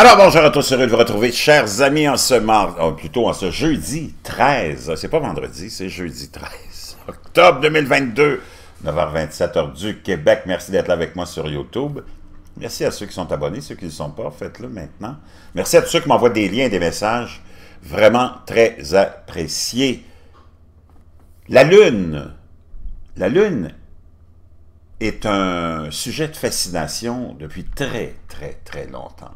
Alors bonjour à tous, heureux de vous retrouver, chers amis, en ce mardi, oh, plutôt en ce jeudi 13, c'est pas vendredi, c'est jeudi 13, octobre 2022, 9h27 heure du Québec. Merci d'être là avec moi sur YouTube. Merci à ceux qui sont abonnés, ceux qui ne le sont pas, faites-le maintenant. Merci à tous ceux qui m'envoient des liens, des messages, vraiment très appréciés. La Lune, la Lune est un sujet de fascination depuis très, très, très longtemps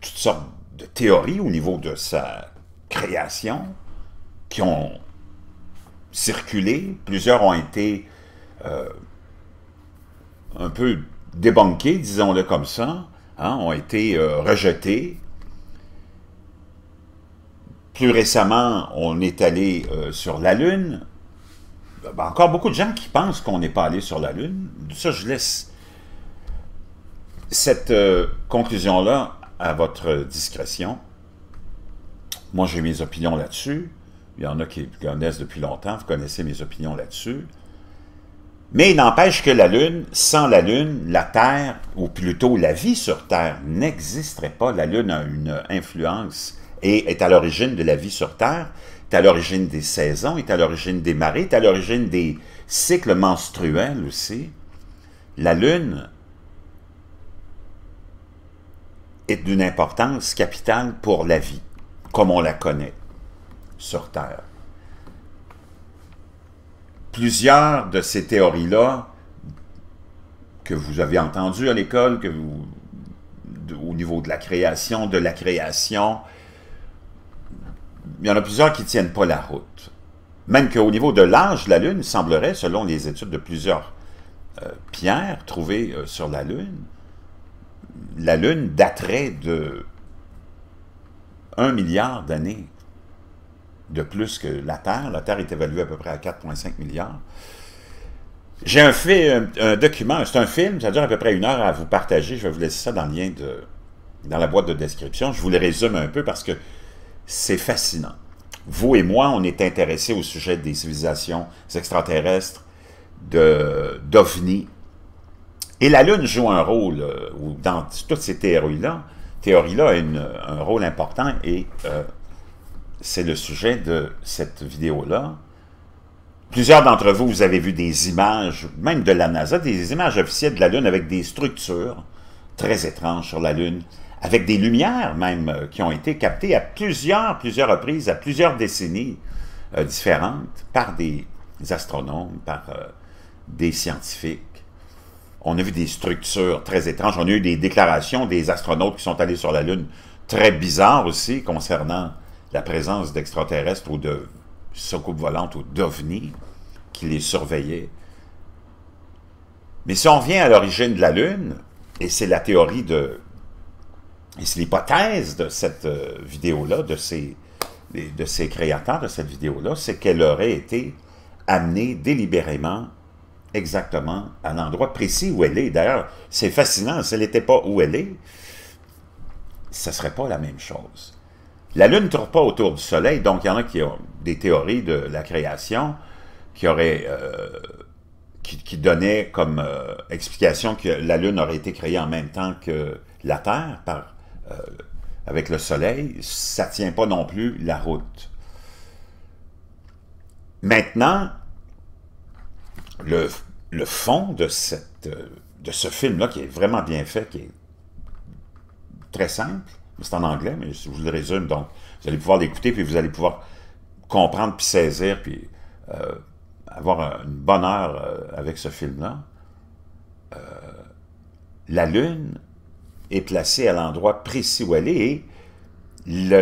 toutes sortes de théories au niveau de sa création qui ont circulé. Plusieurs ont été euh, un peu débanquées, disons-le comme ça, hein, ont été rejetés. Euh, rejetées. Plus récemment, on est allé euh, sur la Lune. Ben, encore beaucoup de gens qui pensent qu'on n'est pas allé sur la Lune. Ça, je laisse cette conclusion-là à votre discrétion. Moi, j'ai mes opinions là-dessus. Il y en a qui connaissent depuis longtemps, vous connaissez mes opinions là-dessus. Mais il n'empêche que la Lune, sans la Lune, la Terre, ou plutôt la vie sur Terre, n'existerait pas. La Lune a une influence et est à l'origine de la vie sur Terre, est à l'origine des saisons, est à l'origine des marées, est à l'origine des cycles menstruels aussi. La Lune est d'une importance capitale pour la vie, comme on la connaît sur Terre. Plusieurs de ces théories-là, que vous avez entendues à l'école, au niveau de la création, de la création, il y en a plusieurs qui ne tiennent pas la route. Même qu'au niveau de l'âge la Lune, semblerait, selon les études de plusieurs euh, pierres trouvées euh, sur la Lune, la Lune daterait de 1 milliard d'années de plus que la Terre. La Terre est évaluée à peu près à 4,5 milliards. J'ai un, un, document, c'est un film, ça dure à peu près une heure à vous partager. Je vais vous laisser ça dans le lien de, dans la boîte de description. Je vous le résume un peu parce que c'est fascinant. Vous et moi, on est intéressés au sujet des civilisations extraterrestres, d'ovnis, et la Lune joue un rôle, euh, dans toutes ces théories-là, théorie-là a une, un rôle important et euh, c'est le sujet de cette vidéo-là. Plusieurs d'entre vous, vous avez vu des images, même de la NASA, des images officielles de la Lune avec des structures très étranges sur la Lune, avec des lumières même euh, qui ont été captées à plusieurs, plusieurs reprises, à plusieurs décennies différentes par des astronomes, par des scientifiques on a vu des structures très étranges. On a eu des déclarations des astronautes qui sont allés sur la Lune très bizarres aussi concernant la présence d'extraterrestres ou de soucoupes volantes ou d'ovnis qui les surveillaient. Mais si on vient à l'origine de la Lune, et c'est la théorie de... et c'est l'hypothèse de cette euh, vidéo-là, de ces, de ces créateurs de cette vidéo-là, c'est qu'elle aurait été amenée délibérément exactement à l'endroit précis où elle est. D'ailleurs, c'est fascinant, si elle n'était pas où elle est, ce ne serait pas la même chose. La Lune ne tourne pas autour du Soleil, donc il y en a qui ont des théories de la création qui auraient... Euh, qui, donnaient comme euh, explication que la Lune aurait été créée en même temps que la Terre euh, avec le Soleil, ça ne tient pas non plus la route. Maintenant, le, le fond de, cette, de ce film-là, qui est vraiment bien fait, qui est très simple, c'est en anglais, mais je vous le résume, donc vous allez pouvoir l'écouter, puis vous allez pouvoir comprendre, puis saisir, puis euh, avoir une bonne heure euh, avec ce film-là. Euh, la Lune est placée à l'endroit précis où elle est, et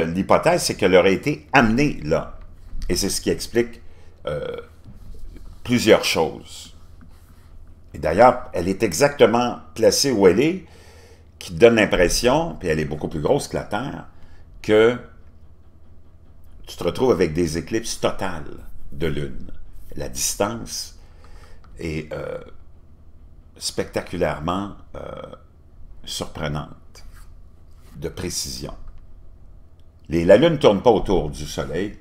l'hypothèse, c'est qu'elle aurait été amenée là. Et c'est ce qui explique plusieurs choses. Et d'ailleurs, elle est exactement placée où elle est, qui donne l'impression, puis elle est beaucoup plus grosse que la Terre, que tu te retrouves avec des éclipses totales de Lune. La distance est euh, spectaculairement euh, surprenante, de précision. Les, la Lune ne tourne pas autour du Soleil,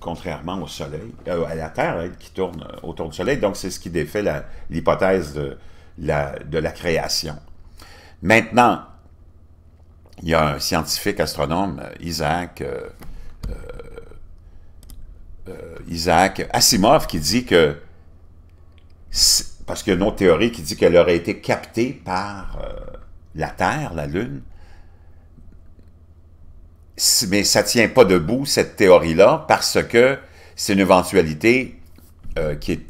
contrairement au Soleil, euh, à la Terre hein, qui tourne euh, autour du Soleil. Donc, c'est ce qui défait l'hypothèse de la, création. Maintenant, il y a un scientifique astronome, euh, Isaac, Isaac Asimov, qui dit que, parce qu'il y a une autre théorie qui dit qu'elle aurait été captée par la Terre, la Lune, mais ça ne tient pas debout, cette théorie-là, parce que c'est une éventualité euh, qui est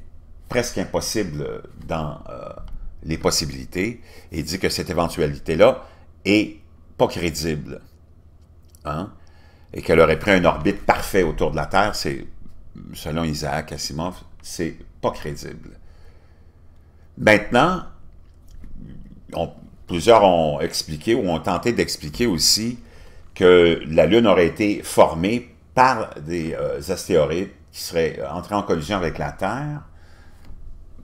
presque impossible dans euh, les possibilités, et dit que cette éventualité-là est pas crédible. Hein, et qu'elle aurait pris une orbite parfaite autour de la Terre, c'est, selon Isaac Asimov, c'est pas crédible. Maintenant, plusieurs ont expliqué ou ont tenté d'expliquer aussi que la Lune aurait été formée par des euh, astéroïdes qui seraient euh, entrés en collision avec la Terre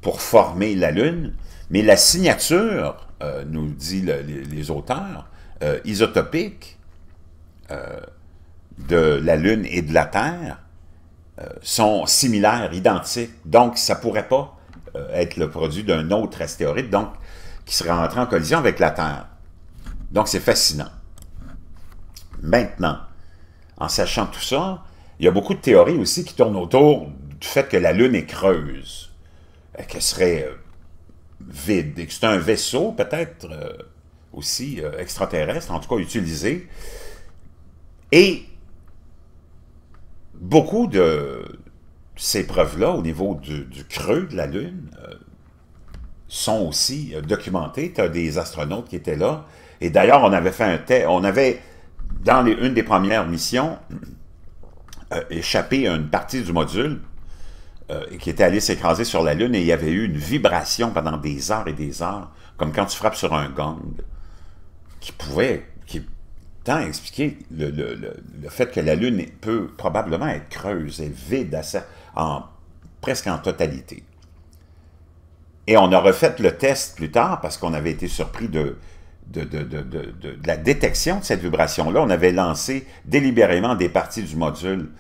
pour former la Lune, mais la signature, euh, nous dit les, auteurs, isotopique de la Lune et de la Terre sont similaires, identiques, donc ça ne pourrait pas être le produit d'un autre astéroïde, donc qui serait entré en collision avec la Terre. Donc c'est fascinant maintenant. En sachant tout ça, il y a beaucoup de théories aussi qui tournent autour du fait que la Lune est creuse, euh, qu'elle serait euh, vide, et que c'est un vaisseau peut-être euh, aussi extraterrestre, en tout cas utilisé. Et beaucoup de ces preuves-là au niveau du, creux de la Lune sont aussi documentées. Tu as des astronautes qui étaient là. Et d'ailleurs, on avait fait un test, on avait dans une des premières missions, euh, échappé à une partie du module euh, qui était allé s'écraser sur la Lune et il y avait eu une vibration pendant des heures et des heures, comme quand tu frappes sur un gang, qui pouvait, qui tant expliquer le, le, le, fait que la Lune peut probablement être creuse et vide en, presque en totalité. Et on a refait le test plus tard parce qu'on avait été surpris de, de, la détection de cette vibration-là, on avait lancé délibérément des parties du module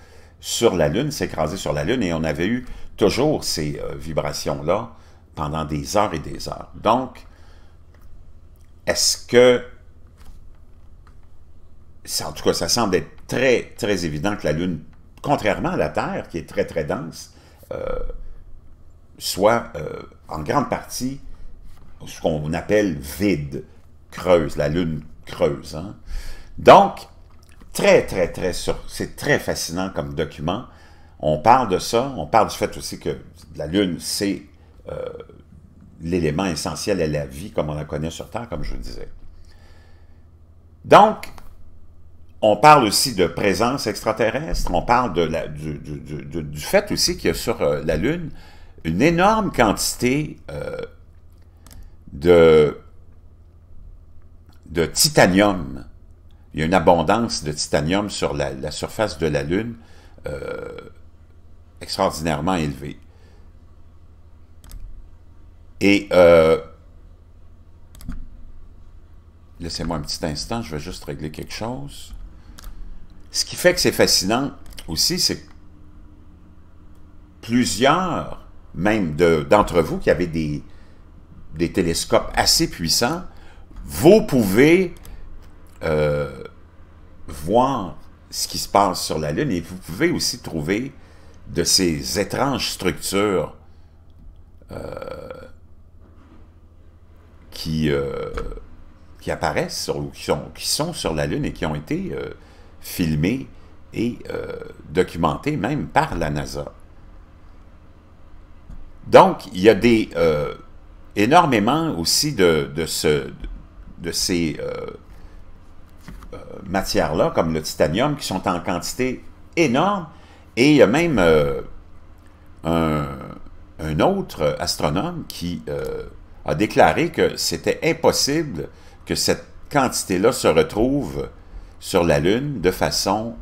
sur la Lune, s'écraser sur la Lune, et on avait eu toujours ces euh, vibrations-là pendant des heures et des heures. Donc, est-ce que... En tout cas, ça semble être très, très évident que la Lune, contrairement à la Terre, qui est très, très dense, euh, soit euh, en grande partie ce qu'on appelle vide creuse, la Lune creuse. Hein. Donc, très, très, très sûr. C'est très fascinant comme document. On parle de ça, on parle du fait aussi que la Lune, c'est euh, l'élément essentiel à la vie comme on la connaît sur Terre, comme je vous disais. Donc, on parle aussi de présence extraterrestre, on parle de du, fait aussi qu'il y a sur euh, la Lune une énorme quantité euh, de de titanium. Il y a une abondance de titanium sur la, surface de la Lune euh, extraordinairement élevée. Et euh, laissez-moi un petit instant, je vais juste régler quelque chose. Ce qui fait que c'est fascinant aussi, c'est que plusieurs, même d'entre vous, qui avaient des télescopes assez puissants, vous pouvez euh, voir ce qui se passe sur la Lune et vous pouvez aussi trouver de ces étranges structures euh, qui, euh, qui apparaissent ou qui sont, sur la Lune et qui ont été filmées et documentées même par la NASA. Donc, il y a des énormément aussi de, de ce, de ces euh, euh, matières-là, comme le titanium, qui sont en quantité énorme. Et il y a même euh, un, autre astronome qui a déclaré que c'était impossible que cette quantité-là se retrouve sur la Lune de façon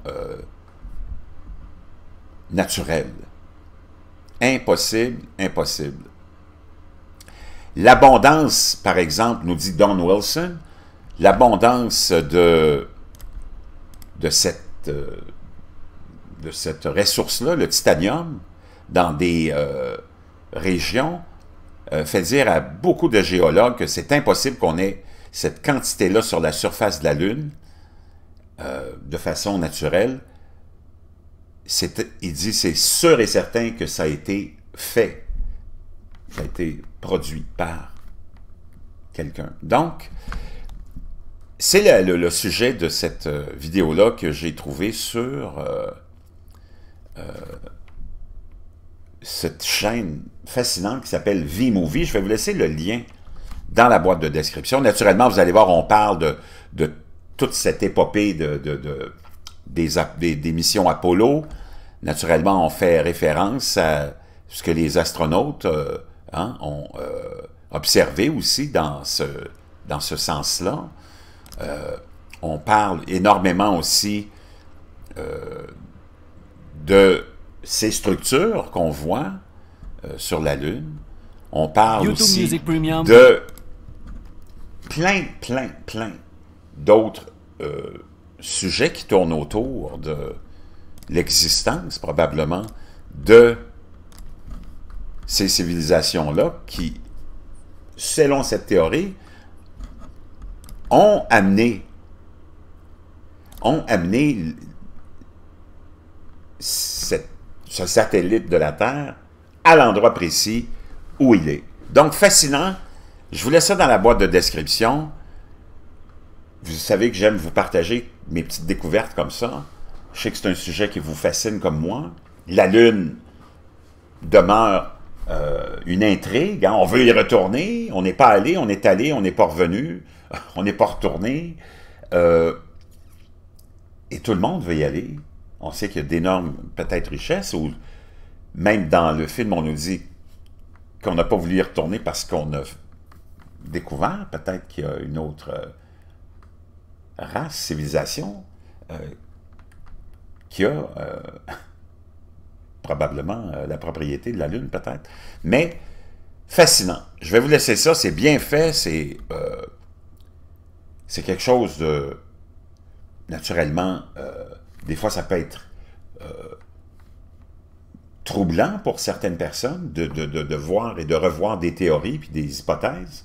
naturelle. Impossible, impossible. L'abondance, par exemple, nous dit Don Wilson, l'abondance de, euh, cette, ressource-là, le titanium, dans des euh, régions, euh, fait dire à beaucoup de géologues que c'est impossible qu'on ait cette quantité-là sur la surface de la Lune de façon naturelle. Il dit c'est sûr et certain que ça a été fait a été produit par quelqu'un. Donc, c'est le, sujet de cette euh, vidéo-là que j'ai trouvé sur euh, euh, cette chaîne fascinante qui s'appelle V-Movie. Je vais vous laisser le lien dans la boîte de description. Naturellement, vous allez voir, on parle de, toute cette épopée des, missions Apollo. Naturellement, on fait référence à ce que les astronautes on hein, ont euh, observé aussi dans ce, dans ce sens-là. Euh, on parle énormément aussi euh, de ces structures qu'on voit sur la Lune. On parle aussi de plein, plein, plein d'autres sujets qui tournent autour de l'existence probablement de ces civilisations-là qui, selon cette théorie, ont amené, ont amené ce satellite de la Terre à l'endroit précis où il est. Donc, fascinant. Je vous laisse ça dans la boîte de description. Vous savez que j'aime vous partager mes petites découvertes comme ça. Je sais que c'est un sujet qui vous fascine comme moi. La Lune demeure euh, une intrigue. Hein. On veut y retourner, on n'est pas allé, on est allé, on n'est pas revenu, on n'est pas retourné. Euh, et tout le monde veut y aller. On sait qu'il y a d'énormes, peut-être, richesses, ou même dans le film, on nous dit qu'on n'a pas voulu y retourner parce qu'on a découvert peut-être qu'il y a une autre euh, race, civilisation, qui a probablement euh, la propriété de la Lune, peut-être. Mais fascinant. Je vais vous laisser ça. C'est bien fait. C'est euh, c'est quelque chose de... Naturellement, euh, des fois, ça peut être troublant pour certaines personnes de, de, de, voir et de revoir des théories puis des hypothèses.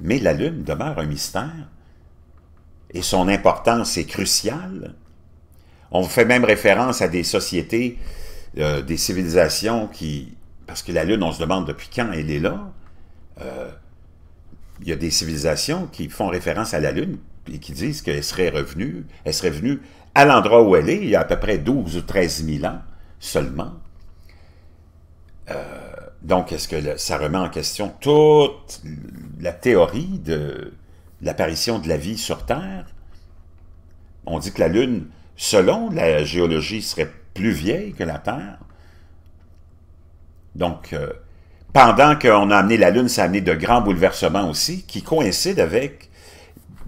Mais la Lune demeure un mystère et son importance est cruciale. On fait même référence à des sociétés euh, des civilisations qui... Parce que la Lune, on se demande depuis quand elle est là. Euh, il y a des civilisations qui font référence à la Lune et qui disent qu'elle serait revenue, elle serait venue à l'endroit où elle est, il y a à peu près 12 ou 13 000 ans seulement. Euh, donc, est-ce que ça remet en question toute la théorie de l'apparition de la vie sur Terre? On dit que la Lune, selon la géologie, serait plus vieille que la Terre. Donc, euh, pendant qu'on a amené la Lune, ça a amené de grands bouleversements aussi, qui coïncident avec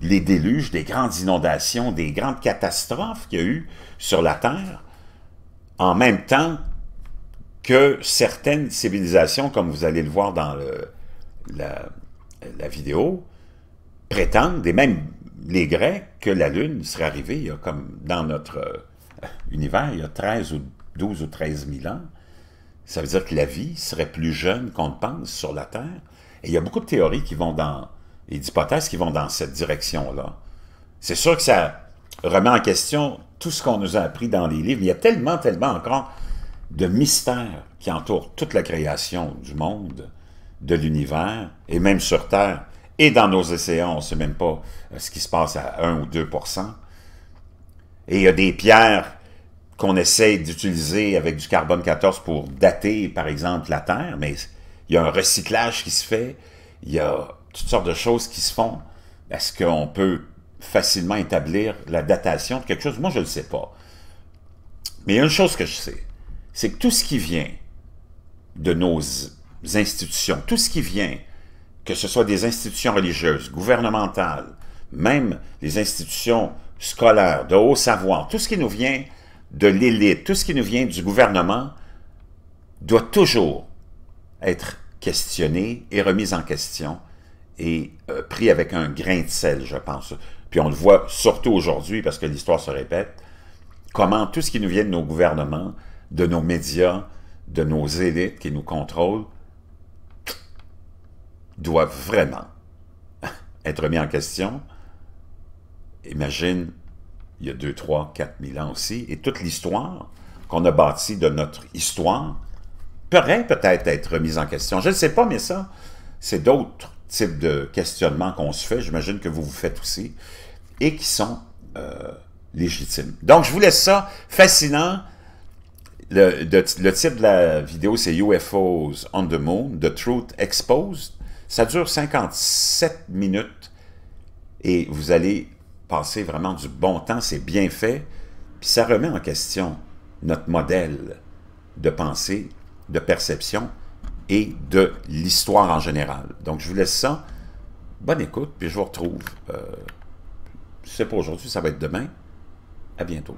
les déluges, des grandes inondations, des grandes catastrophes qu'il y a eu sur la Terre, en même temps que certaines civilisations, comme vous allez le voir dans la, vidéo, prétendent, et même les Grecs, que la Lune serait arrivée comme dans notre univers il y a 13 ou 12 ou 13 000 ans, ça veut dire que la vie serait plus jeune qu'on ne pense sur la Terre. Et il y a beaucoup de théories qui vont dans, et d'hypothèses qui vont dans cette direction-là. C'est sûr que ça remet en question tout ce qu'on nous a appris dans les livres. Il y a tellement, tellement encore de mystères qui entourent toute la création du monde, de l'univers, et même sur Terre. Et dans nos océans, on ne sait même pas euh, ce qui se passe à 1 ou 2 Et il y a des pierres qu'on essaye d'utiliser avec du carbone 14 pour dater, par exemple, la Terre, mais il y a un recyclage qui se fait, il y a toutes sortes de choses qui se font. Est-ce qu'on peut facilement établir la datation de quelque chose? Moi, je ne sais pas. Mais il y a une chose que je sais, c'est que tout ce qui vient de nos institutions, tout ce qui vient, que ce soit des institutions religieuses, gouvernementales, même les institutions scolaires, de haut savoir, tout ce qui nous vient de l'élite, tout ce qui nous vient du gouvernement, doit toujours être questionné et remis en question et euh, pris avec un grain de sel, je pense. Puis on le voit surtout aujourd'hui, parce que l'histoire se répète, comment tout ce qui nous vient de nos gouvernements, de nos médias, de nos élites qui nous contrôlent, doit vraiment être mis en question. Imagine il y a 2, 3, 4 000 ans aussi, et toute l'histoire qu'on a bâtie de notre histoire pourrait peut-être être remise en question. Je ne sais pas, mais ça, c'est d'autres types de questionnements qu'on se fait, j'imagine que vous vous faites aussi, et qui sont euh, légitimes. Donc, je vous laisse ça fascinant. Le, le titre de la vidéo, c'est UFOs on the Moon, The Truth Exposed. Ça dure 57 minutes et vous allez passer vraiment du bon temps, c'est bien fait, puis ça remet en question notre modèle de pensée, de perception et de l'histoire en général. Donc, je vous laisse ça. Bonne écoute, puis je vous retrouve. Euh, c'est pas aujourd'hui, ça va être demain. À bientôt.